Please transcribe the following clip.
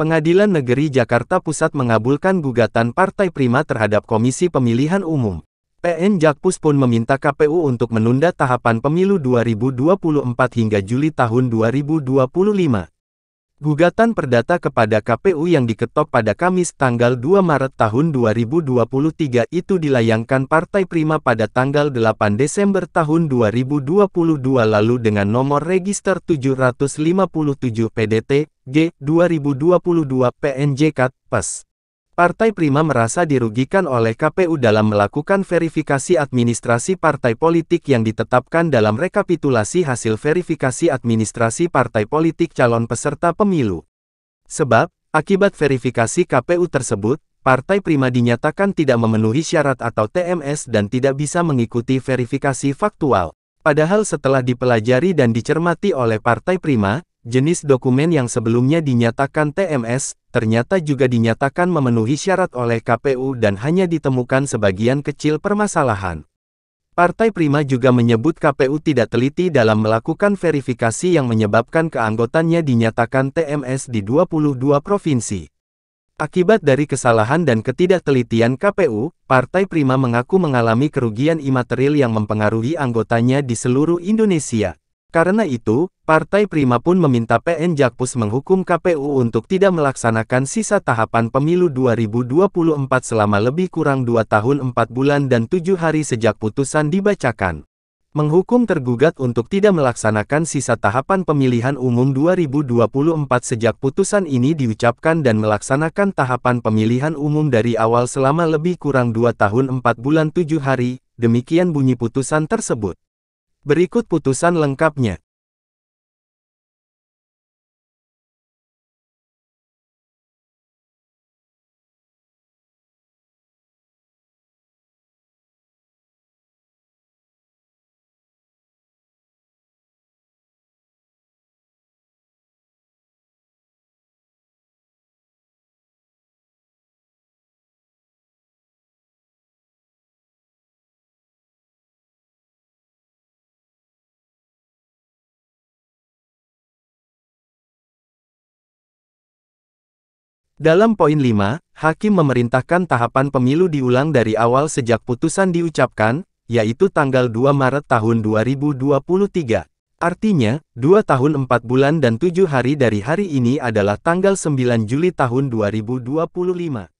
Pengadilan Negeri Jakarta Pusat mengabulkan gugatan Partai Prima terhadap Komisi Pemilihan Umum. PN Jakpus pun meminta KPU untuk menunda tahapan pemilu 2024 hingga Juli tahun 2025. Gugatan perdata kepada KPU yang diketok pada Kamis tanggal 2 Maret tahun 2023 itu dilayangkan Partai Prima pada tanggal 8 Desember tahun 2022 lalu dengan nomor register 757 PDT G 2022 Kat PES. Partai Prima merasa dirugikan oleh KPU dalam melakukan verifikasi administrasi partai politik yang ditetapkan dalam rekapitulasi hasil verifikasi administrasi partai politik calon peserta pemilu. Sebab, akibat verifikasi KPU tersebut, Partai Prima dinyatakan tidak memenuhi syarat atau TMS dan tidak bisa mengikuti verifikasi faktual. Padahal setelah dipelajari dan dicermati oleh Partai Prima, Jenis dokumen yang sebelumnya dinyatakan TMS, ternyata juga dinyatakan memenuhi syarat oleh KPU dan hanya ditemukan sebagian kecil permasalahan. Partai Prima juga menyebut KPU tidak teliti dalam melakukan verifikasi yang menyebabkan keanggotannya dinyatakan TMS di 22 provinsi. Akibat dari kesalahan dan ketidaktelitian KPU, Partai Prima mengaku mengalami kerugian imaterial yang mempengaruhi anggotanya di seluruh Indonesia. Karena itu, Partai Prima pun meminta PN Jakpus menghukum KPU untuk tidak melaksanakan sisa tahapan pemilu 2024 selama lebih kurang 2 tahun 4 bulan dan 7 hari sejak putusan dibacakan. Menghukum tergugat untuk tidak melaksanakan sisa tahapan pemilihan umum 2024 sejak putusan ini diucapkan dan melaksanakan tahapan pemilihan umum dari awal selama lebih kurang 2 tahun 4 bulan 7 hari, demikian bunyi putusan tersebut. Berikut putusan lengkapnya. Dalam poin 5, Hakim memerintahkan tahapan pemilu diulang dari awal sejak putusan diucapkan, yaitu tanggal 2 Maret tahun 2023. Artinya, 2 tahun 4 bulan dan 7 hari dari hari ini adalah tanggal 9 Juli tahun 2025.